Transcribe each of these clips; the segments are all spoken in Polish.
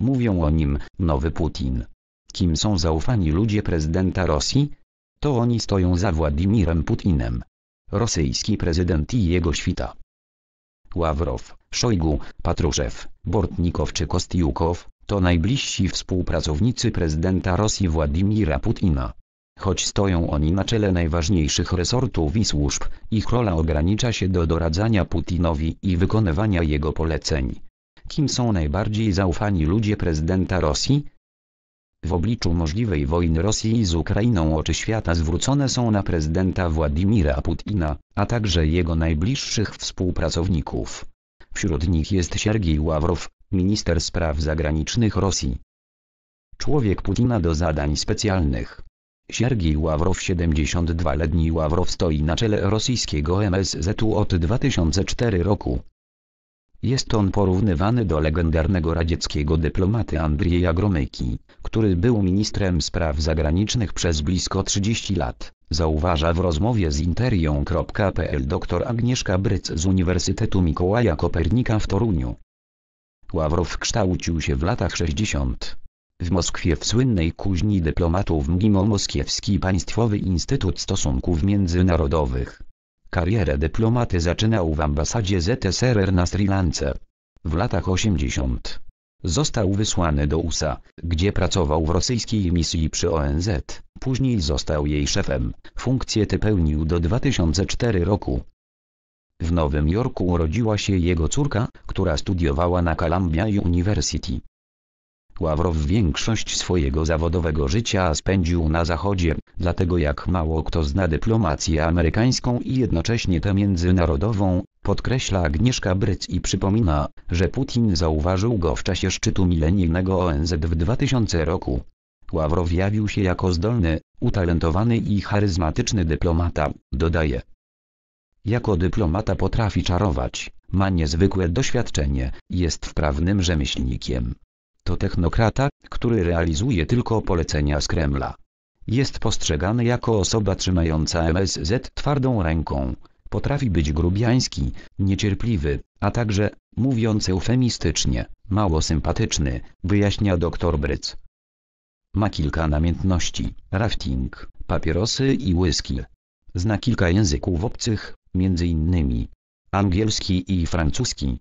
Mówią o nim, nowy Putin. Kim są zaufani ludzie prezydenta Rosji? To oni stoją za Władimirem Putinem. Rosyjski prezydent i jego świta. Ławrow, Szojgu, Patruszew, Bortnikow czy Kostiukow, to najbliżsi współpracownicy prezydenta Rosji Władimira Putina. Choć stoją oni na czele najważniejszych resortów i służb, ich rola ogranicza się do doradzania Putinowi i wykonywania jego poleceń kim są najbardziej zaufani ludzie prezydenta Rosji? W obliczu możliwej wojny Rosji z Ukrainą oczy świata zwrócone są na prezydenta Władimira Putina, a także jego najbliższych współpracowników. Wśród nich jest Siergiej Ławrow, minister spraw zagranicznych Rosji. Człowiek Putina do zadań specjalnych. Siergiej Ławrow 72-letni Ławrow stoi na czele rosyjskiego MSZ-u od 2004 roku. Jest on porównywany do legendarnego radzieckiego dyplomaty Andrieja Gromyki, który był ministrem spraw zagranicznych przez blisko 30 lat, zauważa w rozmowie z interią.pl dr Agnieszka Bryc z Uniwersytetu Mikołaja Kopernika w Toruniu. Ławrow kształcił się w latach 60. W Moskwie w słynnej kuźni dyplomatów MGIMO Moskiewski Państwowy Instytut Stosunków Międzynarodowych. Karierę dyplomaty zaczynał w ambasadzie ZSRR na Sri Lance. W latach 80. Został wysłany do USA, gdzie pracował w rosyjskiej misji przy ONZ, później został jej szefem, funkcję tę pełnił do 2004 roku. W Nowym Jorku urodziła się jego córka, która studiowała na Columbia University. Ławrow większość swojego zawodowego życia spędził na Zachodzie, dlatego jak mało kto zna dyplomację amerykańską i jednocześnie tę międzynarodową, podkreśla Agnieszka Bryc i przypomina, że Putin zauważył go w czasie szczytu milenijnego ONZ w 2000 roku. Ławrow jawił się jako zdolny, utalentowany i charyzmatyczny dyplomata, dodaje. Jako dyplomata potrafi czarować, ma niezwykłe doświadczenie, jest wprawnym rzemieślnikiem, to technokrata, który realizuje tylko polecenia z Kremla. Jest postrzegany jako osoba trzymająca MSZ twardą ręką. Potrafi być grubiański, niecierpliwy, a także, mówiąc eufemistycznie, mało sympatyczny, wyjaśnia dr Bryc. Ma kilka namiętności, rafting, papierosy i whisky. Zna kilka języków obcych, m.in. angielski i francuski.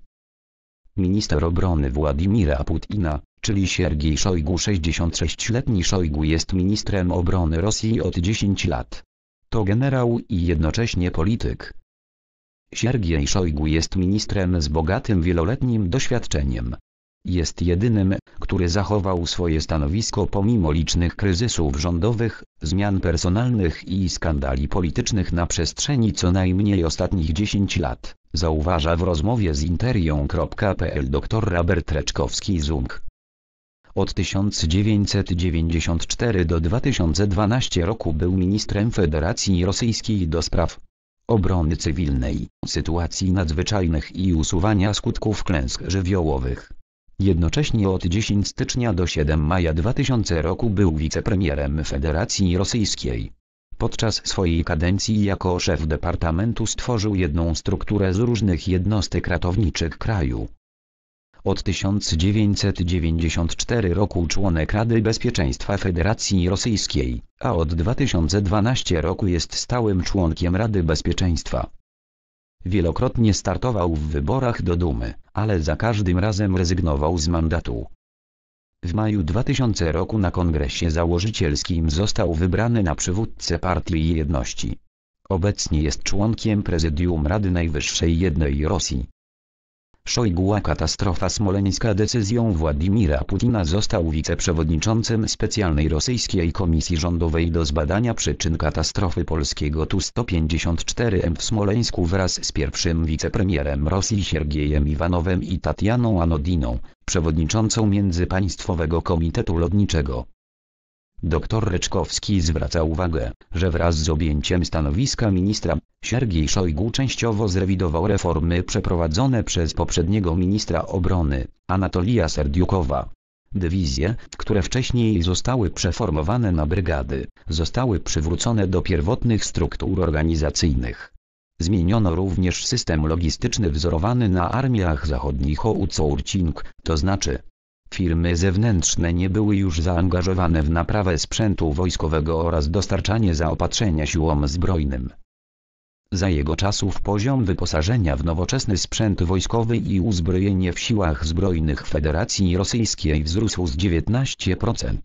Minister obrony Władimira Putina, czyli Siergiej Szojgu 66-letni Szojgu jest ministrem obrony Rosji od 10 lat. To generał i jednocześnie polityk. Siergiej Szojgu jest ministrem z bogatym wieloletnim doświadczeniem. Jest jedynym, który zachował swoje stanowisko pomimo licznych kryzysów rządowych, zmian personalnych i skandali politycznych na przestrzeni co najmniej ostatnich 10 lat, zauważa w rozmowie z interią.pl dr Robert Reczkowski-Zung. Od 1994 do 2012 roku był ministrem Federacji Rosyjskiej do spraw obrony cywilnej, sytuacji nadzwyczajnych i usuwania skutków klęsk żywiołowych. Jednocześnie od 10 stycznia do 7 maja 2000 roku był wicepremierem Federacji Rosyjskiej. Podczas swojej kadencji jako szef departamentu stworzył jedną strukturę z różnych jednostek ratowniczych kraju. Od 1994 roku członek Rady Bezpieczeństwa Federacji Rosyjskiej, a od 2012 roku jest stałym członkiem Rady Bezpieczeństwa. Wielokrotnie startował w wyborach do Dumy, ale za każdym razem rezygnował z mandatu. W maju 2000 roku na kongresie założycielskim został wybrany na przywódcę Partii Jedności. Obecnie jest członkiem prezydium Rady Najwyższej Jednej Rosji. Szojguła katastrofa smoleńska decyzją Władimira Putina został wiceprzewodniczącym specjalnej rosyjskiej komisji rządowej do zbadania przyczyn katastrofy polskiego Tu-154M w Smoleńsku wraz z pierwszym wicepremierem Rosji Siergiejem Iwanowem i Tatianą Anodiną, przewodniczącą Międzypaństwowego Komitetu Lotniczego. Dr Ryczkowski zwraca uwagę, że wraz z objęciem stanowiska ministra, Siergiej Szojgu częściowo zrewidował reformy przeprowadzone przez poprzedniego ministra obrony, Anatolija Serdiukowa. Dywizje, które wcześniej zostały przeformowane na brygady, zostały przywrócone do pierwotnych struktur organizacyjnych. Zmieniono również system logistyczny wzorowany na armiach zachodnich Oucourcing, to znaczy, Firmy zewnętrzne nie były już zaangażowane w naprawę sprzętu wojskowego oraz dostarczanie zaopatrzenia siłom zbrojnym. Za jego czasów poziom wyposażenia w nowoczesny sprzęt wojskowy i uzbrojenie w siłach zbrojnych Federacji Rosyjskiej wzrósł z 19%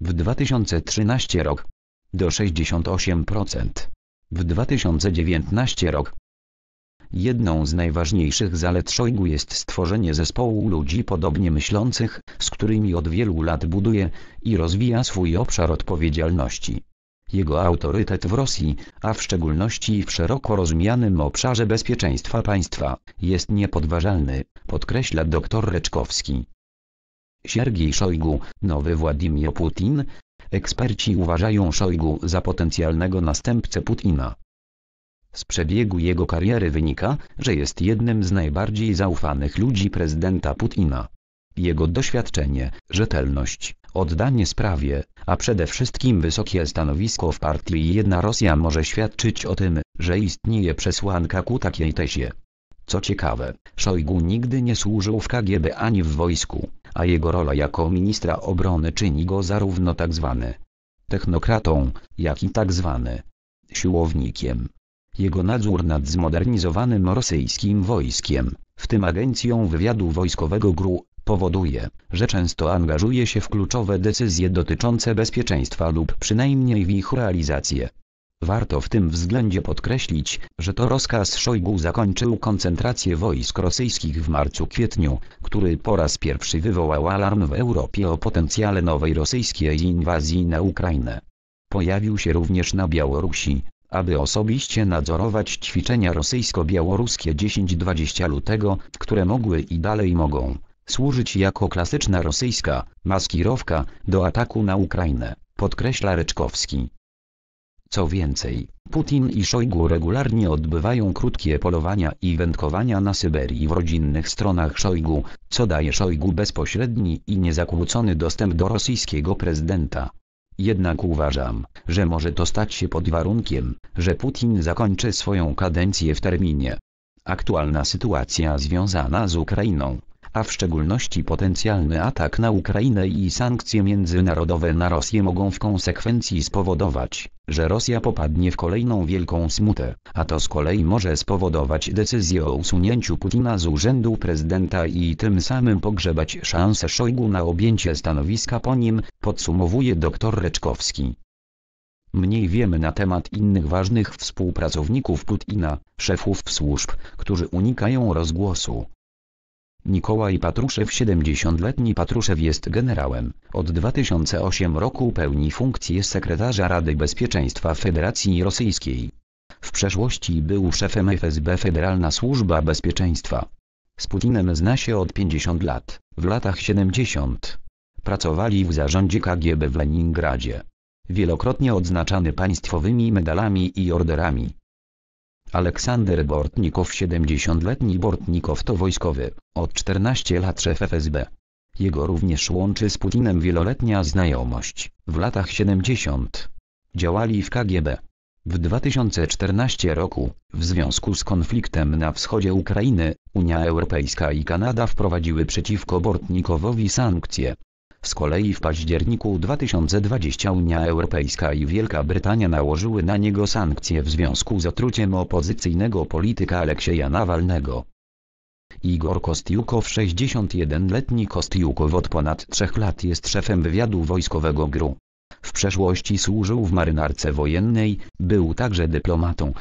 w 2013 rok do 68%. W 2019 rok Jedną z najważniejszych zalet Szojgu jest stworzenie zespołu ludzi podobnie myślących, z którymi od wielu lat buduje i rozwija swój obszar odpowiedzialności. Jego autorytet w Rosji, a w szczególności w szeroko rozumianym obszarze bezpieczeństwa państwa, jest niepodważalny, podkreśla dr Reczkowski. Siergiej Szojgu, nowy Władimir Putin, eksperci uważają Szojgu za potencjalnego następcę Putina. Z przebiegu jego kariery wynika, że jest jednym z najbardziej zaufanych ludzi prezydenta Putina. Jego doświadczenie, rzetelność, oddanie sprawie, a przede wszystkim wysokie stanowisko w partii Jedna Rosja może świadczyć o tym, że istnieje przesłanka ku takiej tezie. Co ciekawe, Szojgu nigdy nie służył w KGB ani w wojsku, a jego rola jako ministra obrony czyni go zarówno tzw. Tak technokratą, jak i tzw. Tak siłownikiem jego nadzór nad zmodernizowanym rosyjskim wojskiem, w tym agencją wywiadu wojskowego GRU, powoduje, że często angażuje się w kluczowe decyzje dotyczące bezpieczeństwa lub przynajmniej w ich realizację. Warto w tym względzie podkreślić, że to rozkaz Szojgu zakończył koncentrację wojsk rosyjskich w marcu-kwietniu, który po raz pierwszy wywołał alarm w Europie o potencjale nowej rosyjskiej inwazji na Ukrainę. Pojawił się również na Białorusi, aby osobiście nadzorować ćwiczenia rosyjsko-białoruskie 10-20 lutego, które mogły i dalej mogą służyć jako klasyczna rosyjska maskirowka do ataku na Ukrainę, podkreśla Ryczkowski. Co więcej, Putin i Szojgu regularnie odbywają krótkie polowania i wędkowania na Syberii w rodzinnych stronach Szojgu, co daje Szojgu bezpośredni i niezakłócony dostęp do rosyjskiego prezydenta. Jednak uważam, że może to stać się pod warunkiem, że Putin zakończy swoją kadencję w terminie. Aktualna sytuacja związana z Ukrainą a w szczególności potencjalny atak na Ukrainę i sankcje międzynarodowe na Rosję mogą w konsekwencji spowodować, że Rosja popadnie w kolejną wielką smutę, a to z kolei może spowodować decyzję o usunięciu Putina z urzędu prezydenta i tym samym pogrzebać szansę Szojgu na objęcie stanowiska po nim, podsumowuje dr Reczkowski. Mniej wiemy na temat innych ważnych współpracowników Putina, szefów służb, którzy unikają rozgłosu, Nikołaj Patruszew 70-letni Patruszew jest generałem. Od 2008 roku pełni funkcję sekretarza Rady Bezpieczeństwa Federacji Rosyjskiej. W przeszłości był szefem FSB Federalna Służba Bezpieczeństwa. Z Putinem zna się od 50 lat, w latach 70. Pracowali w zarządzie KGB w Leningradzie. Wielokrotnie odznaczany państwowymi medalami i orderami. Aleksander Bortnikow 70-letni Bortnikow to wojskowy, od 14 lat szef FSB. Jego również łączy z Putinem wieloletnia znajomość, w latach 70. Działali w KGB. W 2014 roku, w związku z konfliktem na wschodzie Ukrainy, Unia Europejska i Kanada wprowadziły przeciwko Bortnikowowi sankcje, z kolei w październiku 2020 Unia Europejska i Wielka Brytania nałożyły na niego sankcje w związku z otruciem opozycyjnego polityka Aleksieja Nawalnego. Igor Kostiukow 61-letni Kostiukow od ponad trzech lat jest szefem wywiadu wojskowego GRU. W przeszłości służył w marynarce wojennej, był także dyplomatą.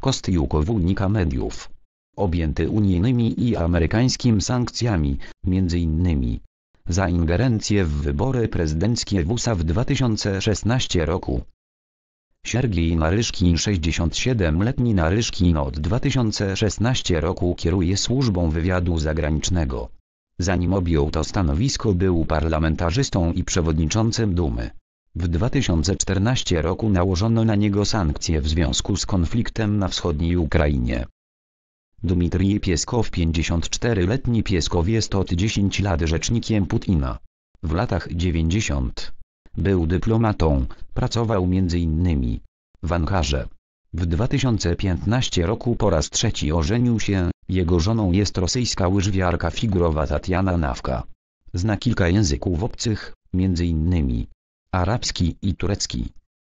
Kostiukow unika mediów. Objęty unijnymi i amerykańskim sankcjami, między innymi za ingerencję w wybory prezydenckie w USA w 2016 roku. Siergiej Naryszkin 67-letni Naryszkin od 2016 roku kieruje służbą wywiadu zagranicznego. Zanim objął to stanowisko był parlamentarzystą i przewodniczącym Dumy. W 2014 roku nałożono na niego sankcje w związku z konfliktem na wschodniej Ukrainie. Dmitrij Pieskow 54-letni Pieskow jest od 10 lat rzecznikiem Putina. W latach 90. Był dyplomatą, pracował m.in. w Ankarze. W 2015 roku po raz trzeci ożenił się, jego żoną jest rosyjska łyżwiarka figurowa Tatiana Nawka. Zna kilka języków obcych, m.in. arabski i turecki.